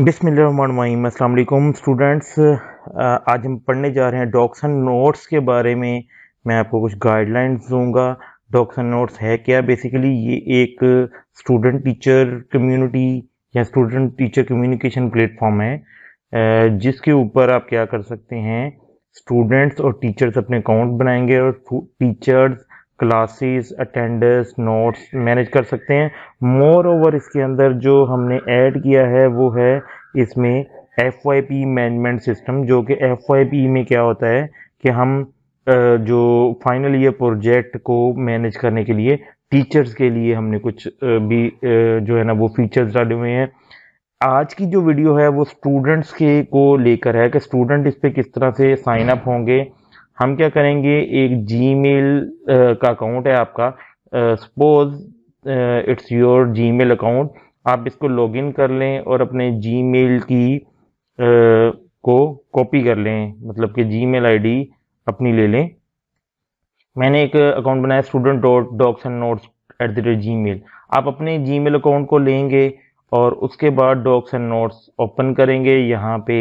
बिसमीम अल्लाम स्टूडेंट्स आज हम पढ़ने जा रहे हैं डॉक्सन नोट्स के बारे में मैं आपको कुछ गाइडलाइंस दूंगा डॉक्सन नोट्स है क्या बेसिकली ये एक स्टूडेंट टीचर कम्युनिटी या स्टूडेंट टीचर कम्युनिकेशन प्लेटफॉर्म है जिसके ऊपर आप क्या कर सकते हैं स्टूडेंट्स और टीचर्स अपने अकाउंट बनाएंगे और teachers classes attendance notes manage कर सकते हैं मोर ओवर इसके अंदर जो हमने ऐड किया है वो है इसमें F Y P management system जो कि एफ वाई पी में क्या होता है कि हम जो फाइनल ईयर प्रोजेक्ट को मैनेज करने के लिए टीचर्स के लिए हमने कुछ भी जो है ना वो फीचर्स डाले हुए हैं आज की जो वीडियो है वो स्टूडेंट्स के को लेकर है कि स्टूडेंट इस पर किस तरह से साइन अप होंगे हम क्या करेंगे एक जी का अकाउंट है आपका suppose it's your G account आप इसको लॉगिन कर लें और अपने जी की uh, को कॉपी कर लें मतलब कि जी मेल अपनी ले लें मैंने एक अकाउंट बनाया student dot docs and notes at the rate Gmail आप अपने जी मेल अकाउंट को लेंगे और उसके बाद डॉक्स एंड नोट्स ओपन करेंगे यहाँ पे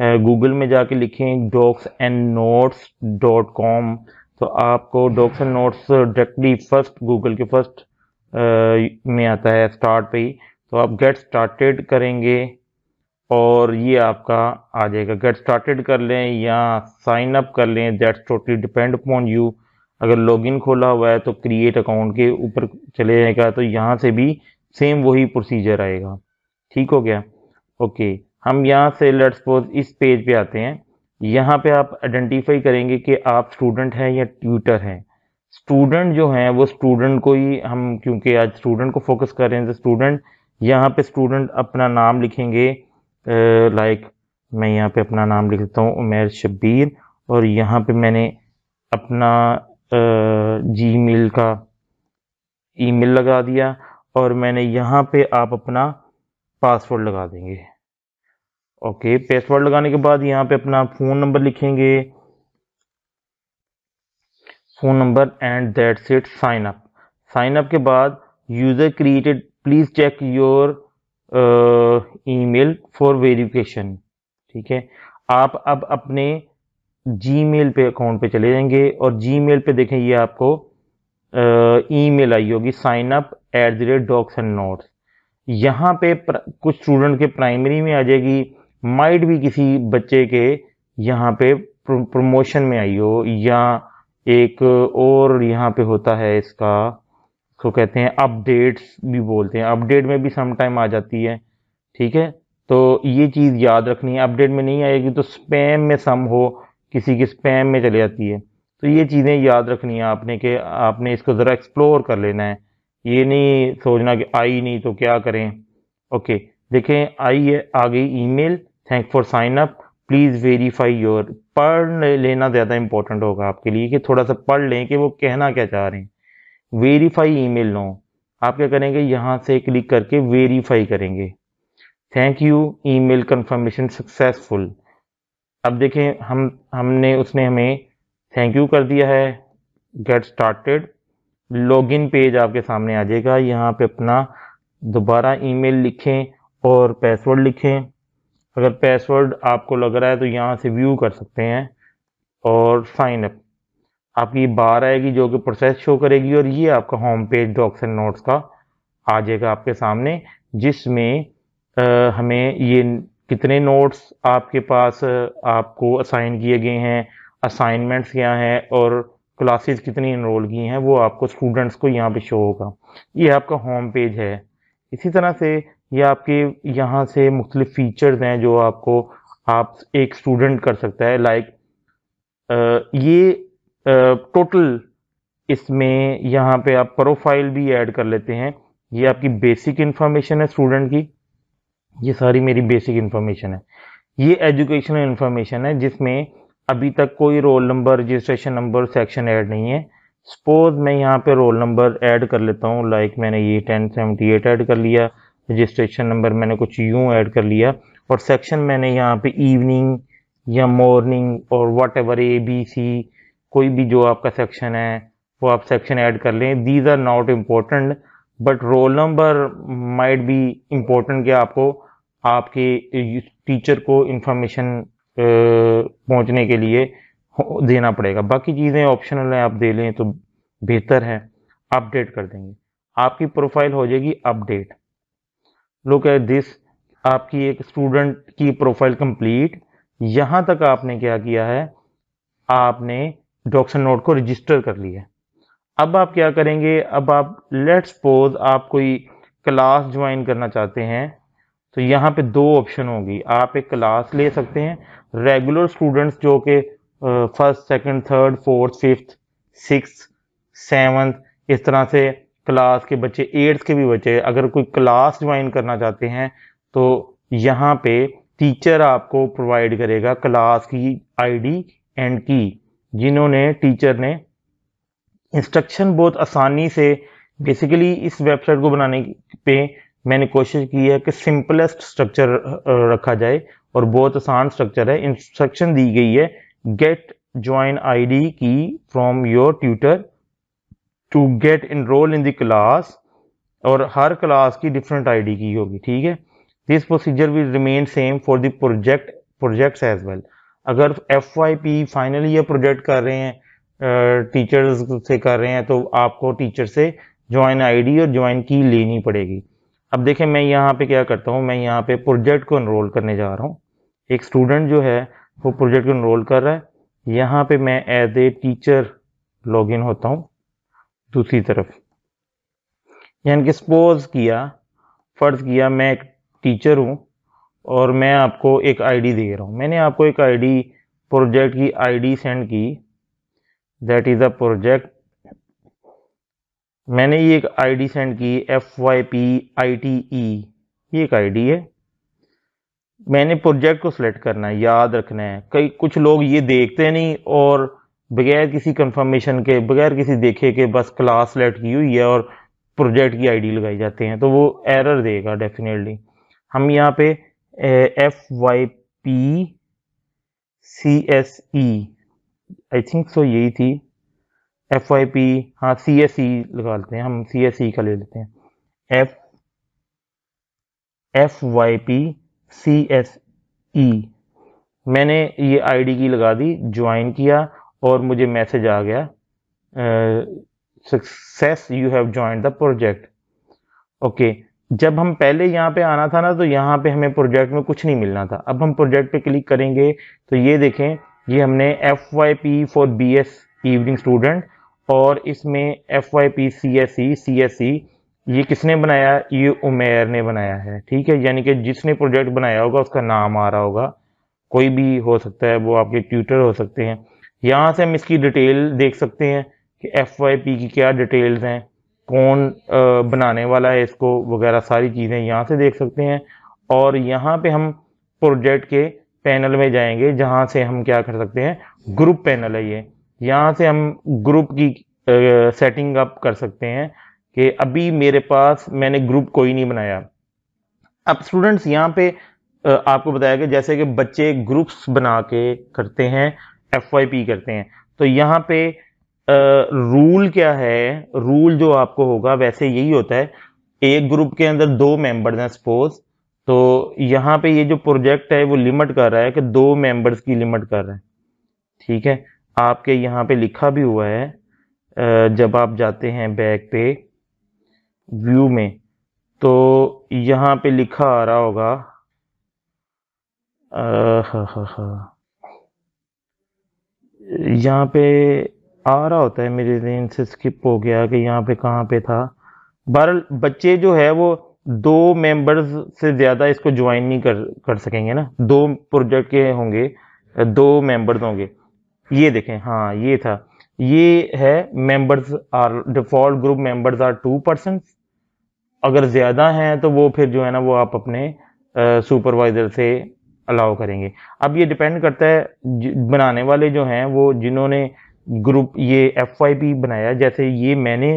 गूगल में जाके लिखें docs and notes dot com तो आपको docs and notes directly first Google के फर्स्ट में आता है स्टार्ट पे ही तो आप गेट स्टार्टेड करेंगे और ये आपका आ जाएगा गेट स्टार्टेड कर लें या साइन अप कर लें that's totally depend upon you अगर लॉगिन खोला हुआ है तो क्रिएट अकाउंट के ऊपर चले जाएगा तो यहाँ से भी सेम वही प्रोसीजर आएगा ठीक हो गया ओके हम यहाँ से लेट सपोज इस पेज पे आते हैं यहाँ पे आप आइडेंटिफाई करेंगे कि आप स्टूडेंट हैं या ट्यूटर हैं स्टूडेंट जो हैं वो स्टूडेंट को ही हम क्योंकि आज स्टूडेंट को फोकस कर रहे हैं तो स्टूडेंट यहाँ पे स्टूडेंट अपना नाम लिखेंगे लाइक मैं यहाँ पे अपना नाम लिख लेता हूँ उमेर शब्बीर और यहाँ पे मैंने अपना जी मेल का ईमेल लगा दिया और मैंने यहाँ पे आप अपना पासवर्ड लगा देंगे ओके पासवर्ड लगाने के बाद यहाँ पे अपना फ़ोन नंबर लिखेंगे phone number and that set sign up sign up के बाद user created please check your email for verification ठीक है आप अब अपने जीमेल पे अकाउंट पे चले जाएंगे और जीमेल पे देखें ये आपको ईमेल uh, आई होगी sign up at the rate docs and notes यहाँ पे कुछ स्टूडेंट के प्राइमरी में आ जाएगी माइट भी किसी बच्चे के यहाँ पे प्रमोशन में आई हो या एक और यहाँ पे होता है इसका इसको कहते हैं अपडेट्स भी बोलते हैं अपडेट में भी सम टाइम आ जाती है ठीक है तो ये चीज़ याद रखनी है अपडेट में नहीं आएगी तो स्पैम में सम हो किसी की स्पैम में चली जाती है तो ये चीज़ें याद रखनी है आपने कि आपने इसको ज़रा एक्सप्लोर कर लेना है ये नहीं सोचना कि आई नहीं तो क्या करें ओके देखें आई है आ गई email thank for sign up please verify your पढ़ लेना ज़्यादा इंपॉर्टेंट होगा आपके लिए कि थोड़ा सा पढ़ लें कि वो कहना क्या चाह रहे हैं वेरीफाई ई मेल आप क्या करेंगे यहाँ से क्लिक करके वेरीफाई करेंगे thank you email confirmation successful अब देखें हम हमने उसने हमें थैंक यू कर दिया है गेट स्टार्टेड इन पेज आपके सामने आ जाएगा यहाँ पे अपना दोबारा ईमेल लिखें और पासवर्ड लिखें अगर पासवर्ड आपको लग रहा है तो यहाँ से व्यू कर सकते हैं और साइन अप आपकी बार आएगी जो कि प्रोसेस शो करेगी और ये आपका home page docs and notes का आ जाएगा आपके सामने जिसमें हमें ये कितने नोट्स आपके पास आपको असाइन किए गए हैं असाइनमेंट्स क्या हैं और क्लासेस कितनी इनरोल की हैं वो आपको स्टूडेंट्स को यहाँ पे शो होगा ये आपका होम पेज है इसी तरह से ये आपके यहाँ से मुख्तलिफ फ़ीचर्स हैं जो आपको आप एक स्टूडेंट कर सकता है लाइक ये टोटल इसमें यहाँ पे आप प्रोफाइल भी ऐड कर लेते हैं ये आपकी बेसिक इन्फॉर्मेशन है स्टूडेंट की ये सारी मेरी बेसिक इन्फॉर्मेशन है ये एजुकेशनल इन्फॉर्मेशन है जिसमें अभी तक कोई roll number registration number section add नहीं है सपोज मैं यहाँ पे रोल नंबर ऐड कर लेता हूँ लाइक मैंने ये टेन सेवेंटी एट ऐड कर लिया रजिस्ट्रेशन नंबर मैंने कुछ यूँ ऐड कर लिया और सेक्शन मैंने यहाँ पे इवनिंग या मॉर्निंग और whatever A B C कोई भी जो आपका सेक्शन है वो आप सेक्शन ऐड कर लें these are not important but roll number might भी इम्पोर्टेंट कि आपको आपके टीचर को इंफॉर्मेशन पहुँचने के लिए देना पड़ेगा बाकी चीज़ें ऑप्शनल हैं आप दे लें तो बेहतर है अपडेट कर देंगे आपकी प्रोफाइल हो जाएगी अपडेट लुक एट दिस आपकी एक स्टूडेंट की प्रोफाइल कंप्लीट यहां तक आपने क्या किया है आपने डॉक्सन नोट को रजिस्टर कर लिया अब आप क्या करेंगे अब आप लेट्स सपोज आप कोई क्लास ज्वाइन करना चाहते हैं तो यहाँ पे दो ऑप्शन होगी आप एक क्लास ले सकते हैं रेगुलर स्टूडेंट्स जो के first second third fourth fifth six seventh इस तरह से क्लास के बच्चे एट्थ के भी बच्चे अगर कोई क्लास ज्वाइन करना चाहते हैं तो यहाँ पे टीचर आपको प्रोवाइड करेगा क्लास की आईडी एंड की जिन्होंने टीचर ने इंस्ट्रक्शन बहुत आसानी से बेसिकली इस वेबसाइट को बनाने पे मैंने कोशिश की है कि सिंपलेस्ट स्ट्रक्चर रखा जाए और बहुत आसान स्ट्रक्चर है इंस्ट्रक्शन दी गई है गेट ज्वाइन आईडी की from your tutor to get enroll in class और हर क्लास की डिफरेंट आई डी की होगी ठीक है this procedure will remain same for the project project as well अगर F Y P final year project कर रहे हैं टीचर्स से कर रहे हैं तो आपको टीचर से ज्वाइन आई डी और ज्वाइन की लेनी पड़ेगी अब देखें मैं यहाँ पे क्या करता हूँ मैं यहाँ पे प्रोजेक्ट को इनरोल करने जा रहा हूँ एक स्टूडेंट जो है वो प्रोजेक्ट को इनरोल कर रहा है यहाँ पे मैं एज ए टीचर इन होता हूँ दूसरी तरफ यानी कि सपोज किया फ़र्ज़ किया मैं एक टीचर हूँ और मैं आपको एक आईडी दे रहा हूँ मैंने आपको एक आईडी प्रोजेक्ट की आईडी सेंड की दैट इज़ अ प्रोजेक्ट मैंने ये एक आईडी सेंड की F Y P I T E ये एक आईडी है मैंने प्रोजेक्ट को सिलेक्ट करना है याद रखना है कई कुछ लोग ये देखते नहीं और बगैर किसी कंफर्मेशन के बगैर किसी देखे के बस क्लास सेलेक्ट की हुई है और प्रोजेक्ट की आईडी लगाई जाते हैं तो वो एरर देगा डेफिनेटली हम यहाँ पे F Y P C S E I think so यही थी एफ वाई पी हाँ सी एस ई लगा लेते हैं हम सी एस ई का ले लेते हैं F F Y P C S E मैंने ये आईडी की लगा दी ज्वाइन किया और मुझे मैसेज आ गया success you have join the project okay जब हम पहले यहाँ पे आना था ना तो यहाँ पे हमें प्रोजेक्ट में कुछ नहीं मिलना था अब हम प्रोजेक्ट पे क्लिक करेंगे तो ये देखें ये हमने F Y P for B S evening student और इसमें F Y P C S E C S E ये किसने बनाया ये उमेर ने बनाया है ठीक है यानी कि जिसने प्रोजेक्ट बनाया होगा उसका नाम आ रहा होगा कोई भी हो सकता है वो आपके ट्यूटर हो सकते हैं यहाँ से हम इसकी डिटेल देख सकते हैं कि एफ वाई पी की क्या डिटेल्स हैं कौन बनाने वाला है इसको वगैरह सारी चीज़ें यहाँ से देख सकते हैं और यहाँ पे हम प्रोजेक्ट के पैनल में जाएंगे जहाँ से हम क्या कर सकते हैं ग्रुप पैनल है ये यहाँ से हम ग्रुप की सेटिंग अप कर सकते हैं कि अभी मेरे पास मैंने ग्रुप कोई नहीं बनाया अब स्टूडेंट्स यहाँ पे आपको बताया कि जैसे कि बच्चे ग्रुप्स बना के करते हैं एफ वाई पी करते हैं तो यहाँ पे रूल क्या है रूल जो आपको होगा वैसे यही होता है एक ग्रुप के अंदर दो मेंबर्स हैं सपोज तो यहाँ पे ये जो प्रोजेक्ट है वो लिमिट कर रहा है कि दो मेंबर्स की लिमिट कर रहा है ठीक है आपके यहाँ पे लिखा भी हुआ है जब आप जाते हैं बैक पे व्यू में तो यहाँ पे लिखा आ रहा होगा आ, हा, हा, हा, यहाँ पे आ रहा होता है मेरे जहन से स्किप हो गया कि यहाँ पे कहाँ पे था बहर बच्चे जो है वो दो मेंबर्स से ज़्यादा इसको ज्वाइन नहीं कर कर सकेंगे ना दो प्रोजेक्ट के होंगे दो मेंबर्स होंगे ये देखें हाँ ये था ये है members are default group members are two percent अगर ज़्यादा हैं तो वो फिर जो है ना वो आप अपने सुपरवाइज़र से अलाउ करेंगे अब ये डिपेंड करता है बनाने वाले जो हैं वो जिन्होंने ग्रुप ये एफ वाई पी बनाया जैसे ये मैंने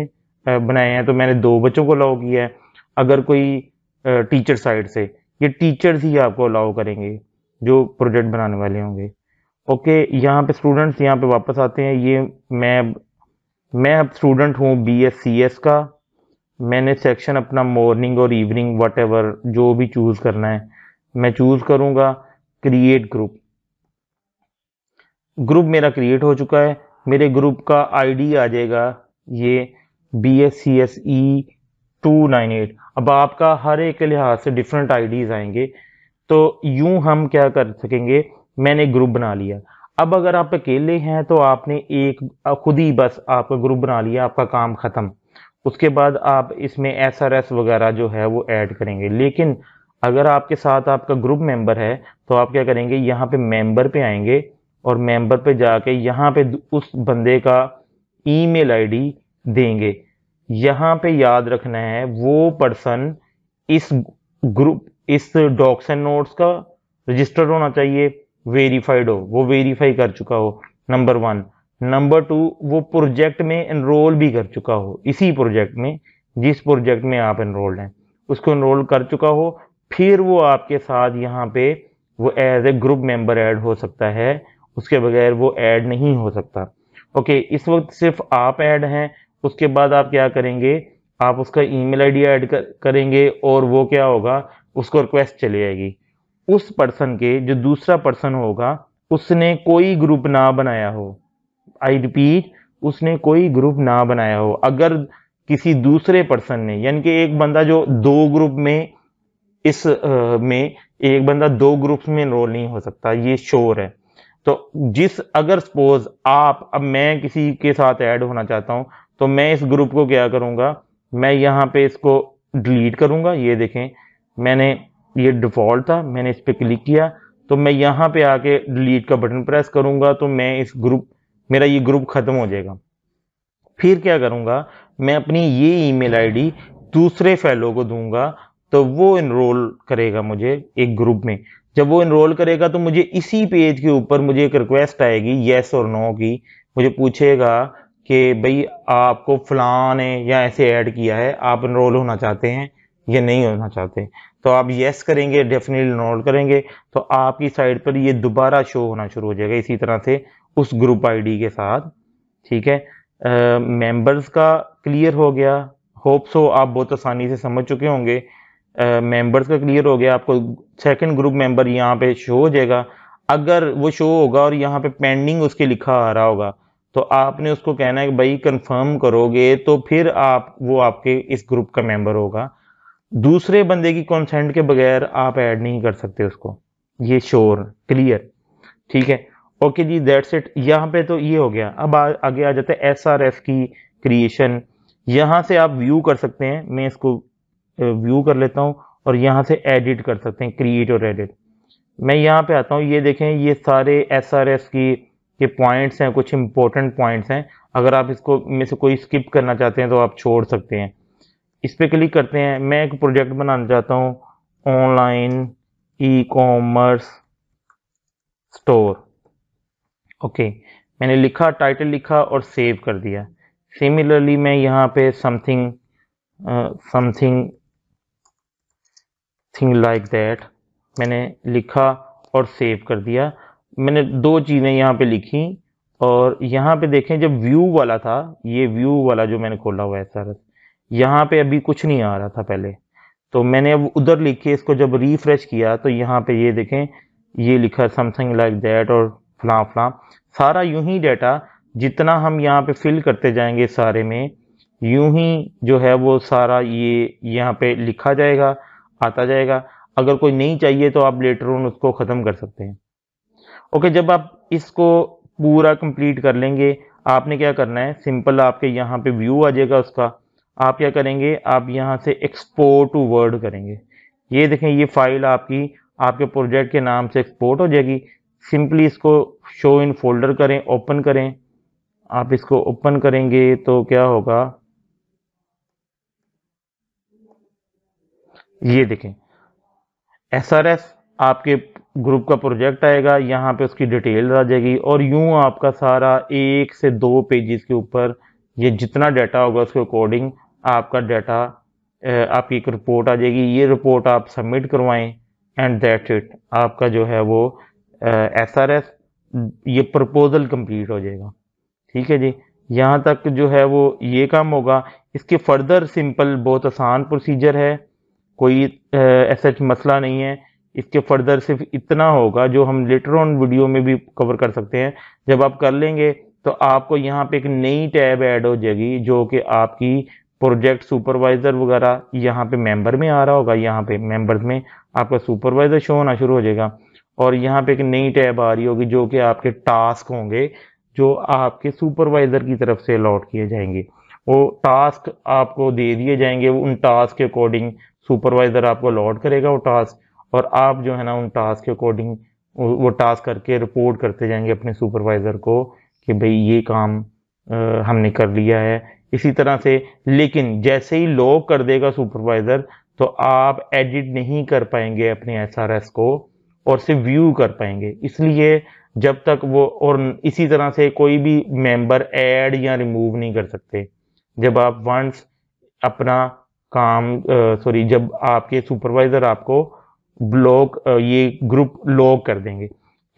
बनाए हैं तो मैंने दो बच्चों को अलाउ किया है अगर कोई टीचर साइड से ये टीचर्स ही आपको अलाउ करेंगे जो प्रोजेक्ट बनाने वाले होंगे ओके यहाँ पे स्टूडेंट्स यहाँ पे वापस आते हैं ये मैं मैं अब स्टूडेंट हूँ बी एस सी एस का मैंने सेक्शन अपना मॉर्निंग और इवनिंग वट जो भी चूज़ करना है मैं चूज करूंगा क्रिएट ग्रुप ग्रुप मेरा क्रिएट हो चुका है मेरे ग्रुप का आईडी आ जाएगा ये B S C S E two nine eight अब आपका हर एक लिहाज से डिफरेंट आईडीज आएंगे तो यूं हम क्या कर सकेंगे मैंने ग्रुप बना लिया अब अगर आप अकेले हैं तो आपने एक खुद ही बस आपका ग्रुप बना लिया आपका काम ख़त्म उसके बाद आप इसमें एस आर एस वगैरह जो है वो ऐड करेंगे लेकिन अगर आपके साथ आपका ग्रुप मेंबर है तो आप क्या करेंगे यहाँ पे मेंबर पे आएंगे और मेंबर पे जाके यहाँ पे उस बंदे का ईमेल आईडी देंगे यहाँ पे याद रखना है वो पर्सन इस ग्रुप इस डॉक्स एंड नोट्स का रजिस्टर्ड होना चाहिए वेरीफाइड हो वो वेरीफाई कर चुका हो नंबर वन नंबर टू वो प्रोजेक्ट में एनरोल भी कर चुका हो इसी प्रोजेक्ट में जिस प्रोजेक्ट में आप एनरोल्ड हैं उसको एनरोल कर चुका हो फिर वो आपके साथ यहाँ पे वो as a group member add हो सकता है उसके बगैर वो ऐड नहीं हो सकता ओके इस वक्त सिर्फ आप ऐड हैं उसके बाद आप क्या करेंगे आप उसका ईमेल आईडी ऐड करेंगे और वो क्या होगा उसको रिक्वेस्ट चली जाएगी उस पर्सन के जो दूसरा पर्सन होगा उसने कोई ग्रुप ना बनाया हो आई रिपीट उसने कोई ग्रुप ना बनाया हो अगर किसी दूसरे पर्सन ने यानी कि एक बंदा जो दो ग्रुप में इस में एक बंदा दो ग्रुप में इनरोल नहीं हो सकता ये शोर है तो जिस अगर सपोज आप अब मैं किसी के साथ ऐड होना चाहता हूं तो मैं इस ग्रुप को क्या करूंगा मैं यहाँ पे इसको डिलीट करूंगा ये देखें मैंने ये डिफ़ॉल्ट था मैंने इस पर क्लिक किया तो मैं यहाँ पे आके डिलीट का बटन प्रेस करूंगा तो मैं इस ग्रुप मेरा ये ग्रुप ख़त्म हो जाएगा फिर क्या करूँगा मैं अपनी ये ईमेल आईडी दूसरे फैलो को दूंगा तो वो इनरोल करेगा मुझे एक ग्रुप में जब वो इनरोल करेगा तो मुझे इसी पेज के ऊपर मुझे एक रिक्वेस्ट आएगी येस और नो की मुझे पूछेगा कि भाई आपको फलां ने या ऐसे ऐड किया है आप इनरोल होना चाहते हैं या नहीं होना चाहते तो आप येस करेंगे डेफिनेटली इनरोल करेंगे तो आपकी साइड पर ये दोबारा शो होना शुरू हो जाएगा इसी तरह से उस ग्रुप आईडी के साथ ठीक है मेंबर्स का क्लियर हो गया होप सो आप बहुत आसानी से समझ चुके होंगे मेंबर्स का क्लियर हो गया आपको सेकंड ग्रुप मेंबर यहाँ पे शो हो जाएगा अगर वो शो होगा और यहाँ पे पेंडिंग उसके लिखा आ रहा होगा तो आपने उसको कहना है कि भाई कंफर्म करोगे तो फिर आप वो आपके इस ग्रुप का मेंबर होगा दूसरे बंदे की कंसेंट के बगैर आप ऐड नहीं कर सकते उसको ये श्योर क्लियर ठीक है ओके जी दैट्स इट यहाँ पे तो ये हो गया अब आ, आगे आ जाते हैं एस आर की क्रिएशन यहाँ से आप व्यू कर सकते हैं मैं इसको व्यू कर लेता हूँ और यहाँ से एडिट कर सकते हैं क्रिएट और एडिट मैं यहाँ पे आता हूँ ये देखें ये सारे एस आर एस की ये पॉइंट्स हैं कुछ इंपॉर्टेंट पॉइंट्स हैं अगर आप इसको में से कोई स्किप करना चाहते हैं तो आप छोड़ सकते हैं इस पर क्लिक करते हैं मैं एक प्रोजेक्ट बनाना चाहता हूँ online e commerce store okay मैंने लिखा टाइटल लिखा और सेव कर दिया सिमिलरली मैं यहाँ पे something something thing like that मैंने लिखा और सेव कर दिया मैंने दो चीज़ें यहाँ पे लिखी और यहाँ पे देखें जब व्यू वाला था ये व्यू वाला जो मैंने खोला हुआ है सर यहाँ पे अभी कुछ नहीं आ रहा था पहले तो मैंने अब उधर लिख के इसको जब रिफ्रेश किया तो यहाँ पे ये देखें ये लिखा समथिंग लाइक दैट और फलां फलां सारा यूं ही डाटा जितना हम यहाँ पे फिल करते जाएंगे सारे में यूं ही जो है वो सारा ये यहाँ पे लिखा जाएगा आता जाएगा अगर कोई नहीं चाहिए तो आप लेटर ऑन उसको ख़त्म कर सकते हैं ओके जब आप इसको पूरा कंप्लीट कर लेंगे आपने क्या करना है सिंपल आपके यहाँ पे व्यू आ जाएगा उसका आप क्या करेंगे आप यहाँ से एक्सपोर्ट टू वर्ड करेंगे ये देखें ये फाइल आपकी आपके प्रोजेक्ट के नाम से एक्सपोर्ट हो जाएगी सिंपली इसको शो इन फोल्डर करें ओपन करें आप इसको ओपन करेंगे तो क्या होगा ये देखें एस आर एस आपके ग्रुप का प्रोजेक्ट आएगा यहाँ पे उसकी डिटेल्स आ जाएगी और यूं आपका सारा एक से दो पेजेस के ऊपर ये जितना डाटा होगा उसके अकॉर्डिंग आपका डाटा आपकी एक रिपोर्ट आ जाएगी ये रिपोर्ट आप सबमिट करवाएं एंड दैट इट आपका जो है वो एस आर एस ये प्रपोजल कंप्लीट हो जाएगा ठीक है जी यहाँ तक जो है वो ये काम होगा इसके फर्दर सिंपल बहुत आसान प्रोसीजर है कोई ऐसा मसला नहीं है इसके फर्दर सिर्फ इतना होगा जो हम लेटर ऑन वीडियो में भी कवर कर सकते हैं जब आप कर लेंगे तो आपको यहाँ पे एक नई टैब ऐड हो जाएगी जो कि आपकी प्रोजेक्ट सुपरवाइज़र वगैरह यहाँ पे मेंबर में आ रहा होगा यहाँ पे मेंबर्स में आपका सुपरवाइज़र शो होना शुरू हो जाएगा और यहाँ पे एक नई टैब आ रही होगी जो कि आपके टास्क होंगे जो आपके सुपरवाइज़र की तरफ से अलॉट किए जाएंगे वो टास्क आपको दे दिए जाएंगे उन टास्क के अकॉर्डिंग सुपरवाइज़र आपको अलॉट करेगा वो टास्क और आप जो है ना उन टास्क के अकॉर्डिंग वो टास्क करके रिपोर्ट करते जाएंगे अपने सुपरवाइज़र को कि भाई ये काम आ, हमने कर लिया है इसी तरह से लेकिन जैसे ही लॉक कर देगा सुपरवाइज़र तो आप एडिट नहीं कर पाएंगे अपने एस को और सिर्फ व्यू कर पाएंगे इसलिए जब तक वो और इसी तरह से कोई भी मेंबर ऐड या रिमूव नहीं कर सकते जब आप वंस अपना काम सॉरी जब आपके सुपरवाइज़र आपको ब्लॉक ये ग्रुप लॉक कर देंगे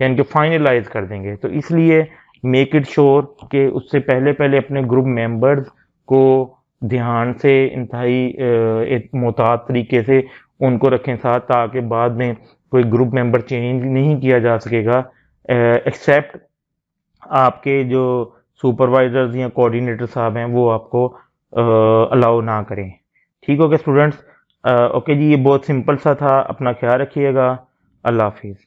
यानी कि फाइनलाइज कर देंगे तो इसलिए मेक इट श्योर कि उससे पहले पहले अपने ग्रुप मेंबर्स को ध्यान से इंतहाई मोहतात तरीके से उनको रखें साथ ताकि बाद में कोई ग्रुप मेंबर चेंज नहीं किया जा सकेगा एक्सेप्ट आपके जो सुपरवाइज़र्स या कोऑर्डिनेटर साहब हैं वो आपको अलाउ ना करें ठीक हो गया स्टूडेंट्स ओके जी ये बहुत सिंपल सा था अपना ख्याल रखिएगा अल्लाह हाफिज़